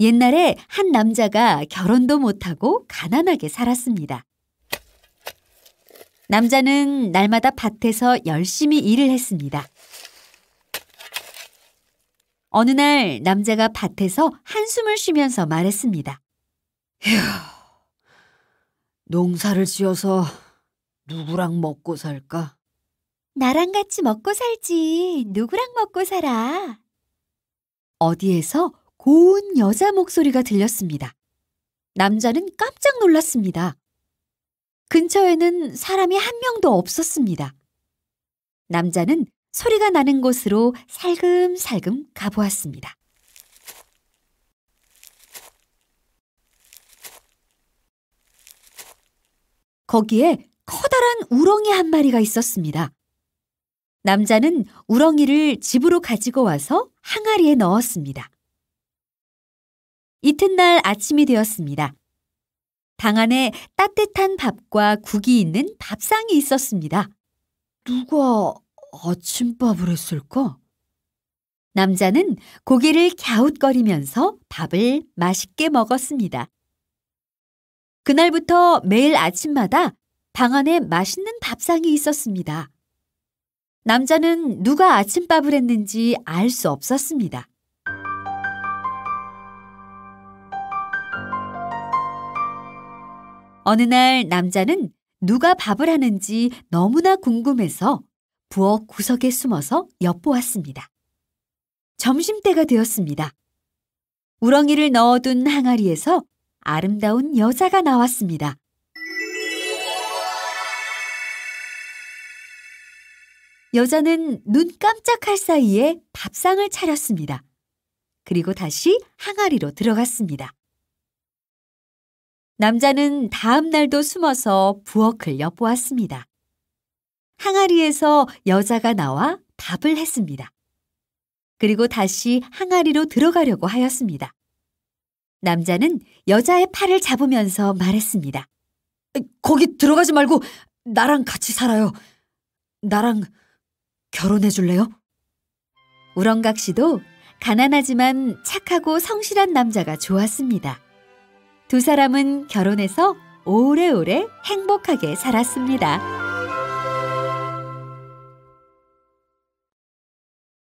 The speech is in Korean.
옛날에 한 남자가 결혼도 못하고 가난하게 살았습니다. 남자는 날마다 밭에서 열심히 일을 했습니다. 어느 날 남자가 밭에서 한숨을 쉬면서 말했습니다. 휴, 농사를 지어서 누구랑 먹고 살까? 나랑 같이 먹고 살지. 누구랑 먹고 살아? 어디에서 고운 여자 목소리가 들렸습니다. 남자는 깜짝 놀랐습니다. 근처에는 사람이 한 명도 없었습니다. 남자는 소리가 나는 곳으로 살금살금 가보았습니다. 거기에 커다란 우렁이 한 마리가 있었습니다. 남자는 우렁이를 집으로 가지고 와서 항아리에 넣었습니다. 이튿날 아침이 되었습니다. 방 안에 따뜻한 밥과 국이 있는 밥상이 있었습니다. 누가 아침밥을 했을까? 남자는 고개를 갸웃거리면서 밥을 맛있게 먹었습니다. 그날부터 매일 아침마다 방 안에 맛있는 밥상이 있었습니다. 남자는 누가 아침밥을 했는지 알 수 없었습니다. 어느 날 남자는 누가 밥을 하는지 너무나 궁금해서 부엌 구석에 숨어서 엿보았습니다. 점심때가 되었습니다. 우렁이를 넣어둔 항아리에서 아름다운 여자가 나왔습니다. 여자는 눈 깜짝할 사이에 밥상을 차렸습니다. 그리고 다시 항아리로 들어갔습니다. 남자는 다음 날도 숨어서 부엌을 엿보았습니다. 항아리에서 여자가 나와 밥을 했습니다. 그리고 다시 항아리로 들어가려고 하였습니다. 남자는 여자의 팔을 잡으면서 말했습니다. 거기 들어가지 말고 나랑 같이 살아요. 나랑 결혼해 줄래요? 우렁각 씨도 가난하지만 착하고 성실한 남자가 좋았습니다. 두 사람은 결혼해서 오래오래 행복하게 살았습니다.